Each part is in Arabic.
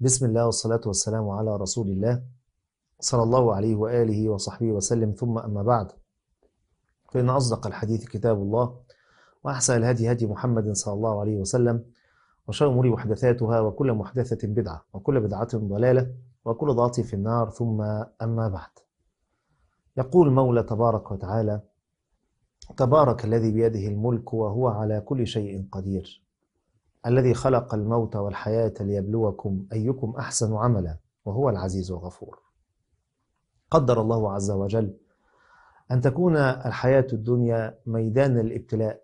بسم الله والصلاة والسلام على رسول الله صلى الله عليه وآله وصحبه وسلم ثم أما بعد فإن أصدق الحديث كتاب الله وأحسن الهدي هدي محمد صلى الله عليه وسلم وشر الأمور محدثاتها وكل محدثة بدعة وكل بدعة ضلالة وكل ضلالة في النار ثم أما بعد يقول مولى تبارك وتعالى تبارك الذي بيده الملك وهو على كل شيء قدير الذي خلق الموت والحياة ليبلوكم أيكم أحسن عملا وهو العزيز الغفور قدر الله عز وجل أن تكون الحياة الدنيا ميدان الابتلاء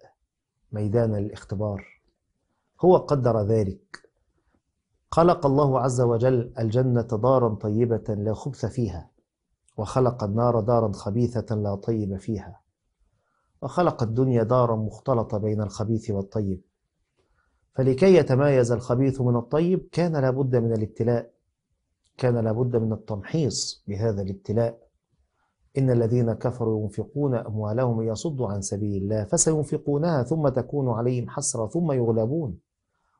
ميدان الاختبار هو قدر ذلك خلق الله عز وجل الجنة دارا طيبة لا خبث فيها وخلق النار دارا خبيثة لا طيب فيها وخلق الدنيا دارا مختلطة بين الخبيث والطيب فلكي يتمايز الخبيث من الطيب كان لابد من الابتلاء كان لابد من التمحيص بهذا الابتلاء إن الذين كفروا ينفقون أموالهم ليصدوا عن سبيل الله فسينفقونها ثم تكون عليهم حسرة ثم يغلبون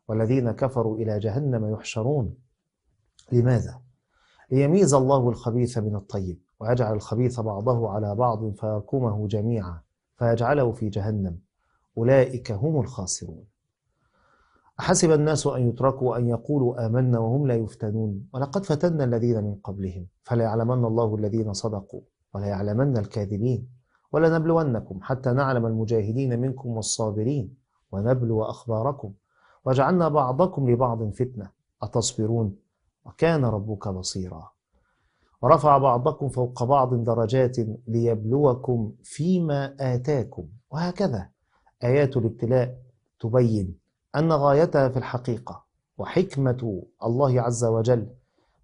والذين كفروا إلى جهنم يحشرون لماذا؟ ليميز الله الخبيث من الطيب ويجعل الخبيث بعضه على بعض فيركمه جميعا فيجعله في جهنم أولئك هم الخاسرون أحسب الناس أن يتركوا أن يقولوا آمنا وهم لا يفتنون ولقد فتنا الذين من قبلهم فلا يعلمن الله الذين صدقوا ولا يعلمن الكاذبين ولنبلونكم حتى نعلم المجاهدين منكم والصابرين ونبلو أخباركم وجعلنا بعضكم لبعض فتنة أتصبرون وكان ربك بصيرا ورفع بعضكم فوق بعض درجات ليبلوكم فيما آتاكم وهكذا آيات الابتلاء تبين أن غايتها في الحقيقة وحكمة الله عز وجل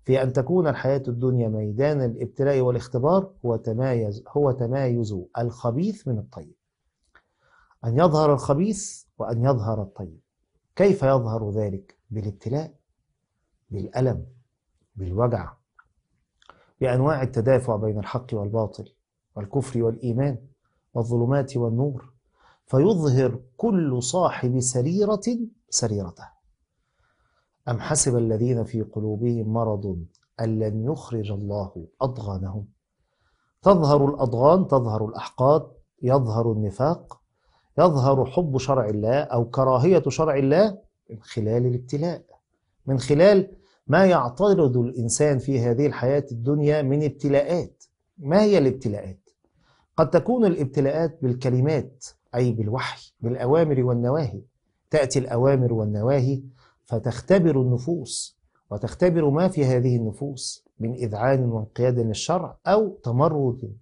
في أن تكون الحياة الدنيا ميدان الابتلاء والاختبار هو تمايز هو تمايز الخبيث من الطيب أن يظهر الخبيث وأن يظهر الطيب كيف يظهر ذلك؟ بالابتلاء بالألم بالوجع بأنواع التدافع بين الحق والباطل والكفر والإيمان والظلمات والنور فيظهر كل صاحب سريرة سريرته أم حسب الذين في قلوبهم مرض أن لن يخرج الله أضغانهم تظهر الأضغان تظهر الأحقاد يظهر النفاق يظهر حب شرع الله أو كراهية شرع الله من خلال الابتلاء من خلال ما يعترض الإنسان في هذه الحياة الدنيا من ابتلاءات ما هي الابتلاءات؟ قد تكون الابتلاءات بالكلمات أي بالوحي بالأوامر والنواهي تأتي الأوامر والنواهي فتختبر النفوس وتختبر ما في هذه النفوس من إذعان وانقياد للشرع أو تمرد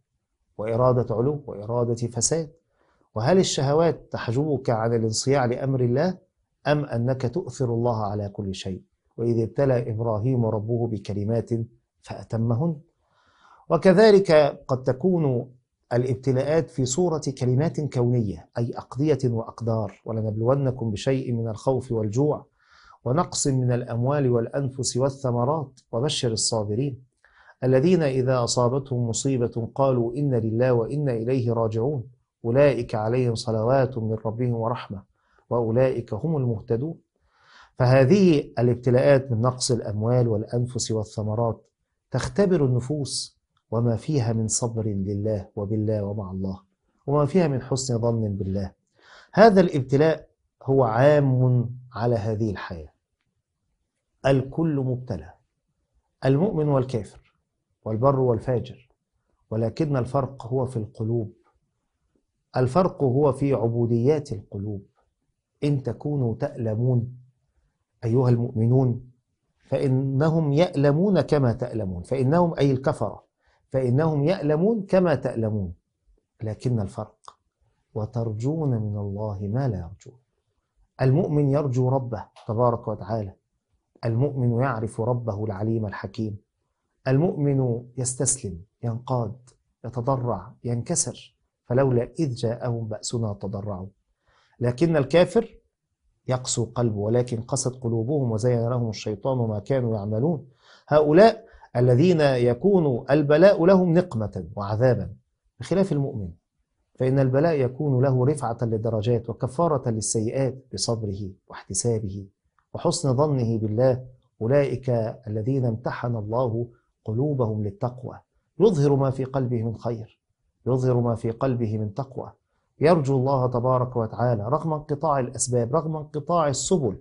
وإرادة علو وإرادة فساد وهل الشهوات تحجبك عن الانصياع لأمر الله أم أنك تؤثر الله على كل شيء وإذ ابتلى إبراهيم ربه بكلمات فأتمهن وكذلك قد تكون الابتلاءات في صورة كلمات كونية أي أقضية وأقدار ولنبلونكم بشيء من الخوف والجوع ونقص من الأموال والأنفس والثمرات وبشر الصابرين الذين إذا أصابتهم مصيبة قالوا إنا لله وإنا إليه راجعون أولئك عليهم صلوات من ربهم ورحمة وأولئك هم المهتدون فهذه الابتلاءات من نقص الأموال والأنفس والثمرات تختبر النفوس وما فيها من صبر لله وبالله ومع الله وما فيها من حسن ظن بالله هذا الابتلاء هو عام على هذه الحياة الكل مبتلى المؤمن والكافر والبر والفاجر ولكن الفرق هو في القلوب الفرق هو في عبوديات القلوب إن تكونوا تألمون أيها المؤمنون فإنهم يألمون كما تألمون فإنهم أي الكفرة فإنهم يألمون كما تألمون لكن الفرق وترجون من الله ما لا يرجون المؤمن يرجو ربه تبارك وتعالى المؤمن يعرف ربه العليم الحكيم المؤمن يستسلم ينقاد يتضرع ينكسر فلولا إذ جاءهم بأسنا تضرعوا لكن الكافر يقسو قلبه ولكن قست قلوبهم وزين لهم الشيطان ما كانوا يعملون هؤلاء الذين يكون البلاء لهم نقمة وعذابا بخلاف المؤمن فإن البلاء يكون له رفعة للدرجات وكفارة للسيئات بصبره واحتسابه وحسن ظنه بالله أولئك الذين امتحن الله قلوبهم للتقوى يظهر ما في قلبه من خير يظهر ما في قلبه من تقوى يرجو الله تبارك وتعالى رغم انقطاع الأسباب رغم انقطاع السبل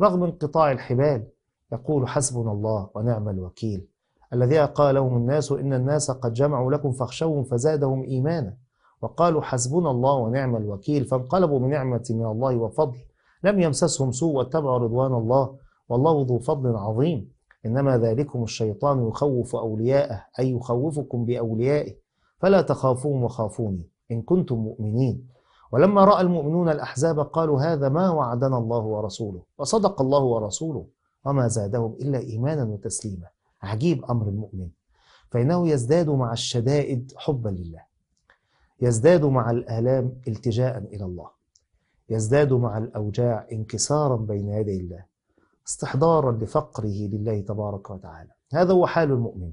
رغم انقطاع الحبال يقول حسبنا الله ونعم الوكيل الذي قال لهم الناس إن الناس قد جمعوا لكم فاخشوهم فزادهم إيمانا وقالوا حسبنا الله ونعم الوكيل فانقلبوا بنعمة من الله وفضل لم يمسسهم سوء واتبعوا رضوان الله والله ذو فضل عظيم إنما ذلكم الشيطان يخوف أولياءه أي يخوفكم بأوليائه فلا تخافوهم وخافوني إن كنتم مؤمنين ولما رأى المؤمنون الأحزاب قالوا هذا ما وعدنا الله ورسوله وصدق الله ورسوله وما زادهم إلا إيمانا وتسليما عجيب أمر المؤمن فإنه يزداد مع الشدائد حبا لله يزداد مع الآلام التجاء إلى الله يزداد مع الأوجاع انكسارا بين يدي الله استحضارا لفقره لله تبارك وتعالى هذا هو حال المؤمن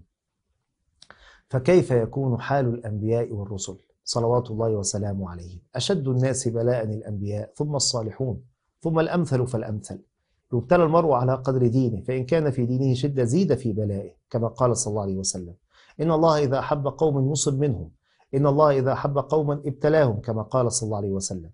فكيف يكون حال الأنبياء والرسل صلوات الله وسلامه عليهم أشد الناس بلاء الأنبياء ثم الصالحون ثم الأمثل فالأمثل يبتلى المرء على قدر دينه فإن كان في دينه شدة زيد في بلائه كما قال صلى الله عليه وسلم إن الله إذا أحب قوم نصب منهم إن الله إذا أحب قوما ابتلاهم كما قال صلى الله عليه وسلم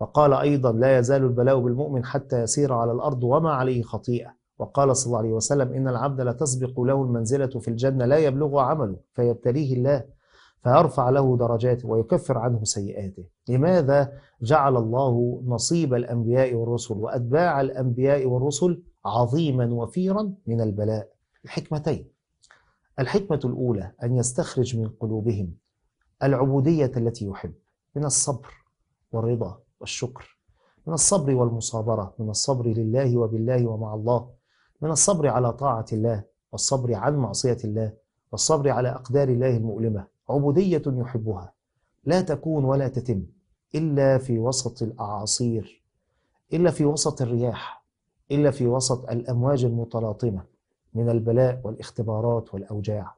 وقال أيضا لا يزال البلاء بالمؤمن حتى يسير على الأرض وما عليه خطيئة وقال صلى الله عليه وسلم إن العبد لا تسبق له المنزلة في الجنة لا يبلغ عمله فيبتليه الله فيرفع له درجاته ويكفر عنه سيئاته لماذا جعل الله نصيب الأنبياء والرسل وأتباع الأنبياء والرسل عظيما وفيرا من البلاء الحكمتين الحكمة الأولى أن يستخرج من قلوبهم العبودية التي يحب من الصبر والرضا والشكر من الصبر والمصابرة من الصبر لله وبالله ومع الله من الصبر على طاعة الله والصبر عن معصية الله والصبر على أقدار الله المؤلمة عبودية يحبها لا تكون ولا تتم إلا في وسط الأعاصير إلا في وسط الرياح إلا في وسط الأمواج المتلاطمة من البلاء والاختبارات والأوجاع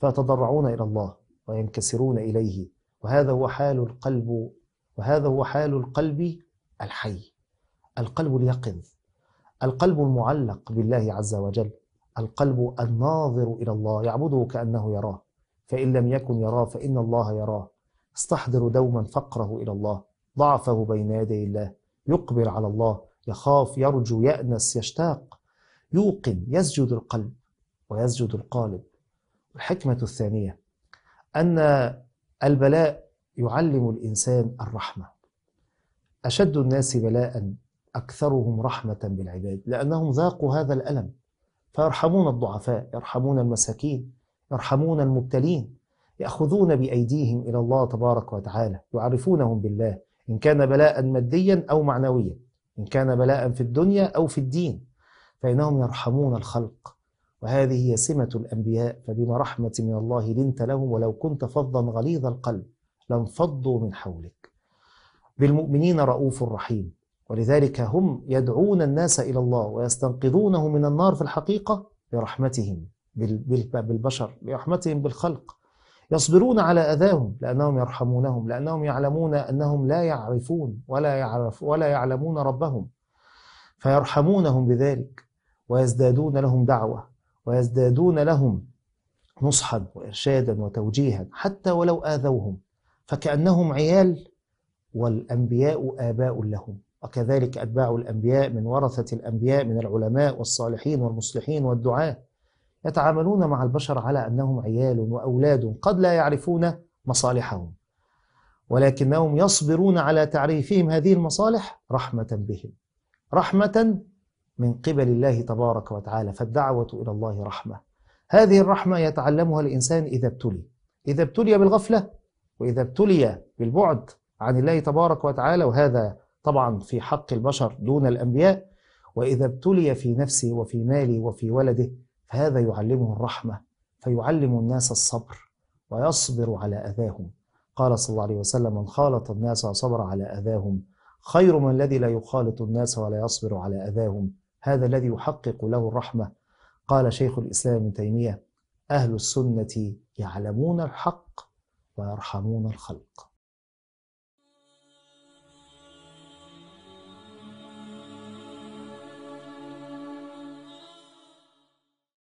فيتضرعون إلى الله وينكسرون إليه وهذا هو حال القلب وهذا هو حال القلب الحي القلب اليقظ القلب المعلق بالله عز وجل القلب الناظر إلى الله يعبده كأنه يراه فإن لم يكن يراه فإن الله يراه استحضروا دوما فقره إلى الله ضعفه بين يدي الله يقبل على الله يخاف يرجو يأنس يشتاق يوقن يسجد القلب ويسجد القالب الحكمة الثانية أن البلاء يعلم الإنسان الرحمة أشد الناس بلاء أكثرهم رحمة بالعباد لأنهم ذاقوا هذا الألم فيرحمون الضعفاء يرحمون المساكين يرحمون المبتلين يأخذون بأيديهم إلى الله تبارك وتعالى يعرفونهم بالله إن كان بلاء ماديا أو معنويا إن كان بلاء في الدنيا أو في الدين فإنهم يرحمون الخلق وهذه هي سمة الأنبياء فبما رحمة من الله لنت لهم ولو كنت فظا غليظ القلب لانفضوا من حولك بالمؤمنين رؤوف رحيم ولذلك هم يدعون الناس إلى الله ويستنقذونه من النار في الحقيقة برحمتهم بالبشر لرحمتهم بالخلق يصبرون على أذاهم لأنهم يرحمونهم لأنهم يعلمون أنهم لا يعرفون ولا يعرف ولا يعلمون ربهم فيرحمونهم بذلك ويزدادون لهم دعوة ويزدادون لهم نصحا وإرشادا وتوجيها حتى ولو آذوهم فكأنهم عيال والأنبياء آباء لهم وكذلك أتباع الأنبياء من ورثة الأنبياء من العلماء والصالحين والمصلحين والدعاة يتعاملون مع البشر على أنهم عيال وأولاد قد لا يعرفون مصالحهم ولكنهم يصبرون على تعريفهم هذه المصالح رحمة بهم رحمة من قبل الله تبارك وتعالى فالدعوة إلى الله رحمة هذه الرحمة يتعلمها الإنسان إذا ابتلي إذا ابتلي بالغفلة وإذا ابتلي بالبعد عن الله تبارك وتعالى وهذا طبعا في حق البشر دون الأنبياء وإذا ابتلي في نفسه وفي ماله وفي ولده فهذا يعلمه الرحمة فيعلم الناس الصبر ويصبر على أذاهم قال صلى الله عليه وسلم من خالط الناس وصبر على أذاهم خير من الذي لا يخالط الناس ولا يصبر على أذاهم هذا الذي يحقق له الرحمة قال شيخ الإسلام ابن تيمية أهل السنة يعلمون الحق ويرحمون الخلق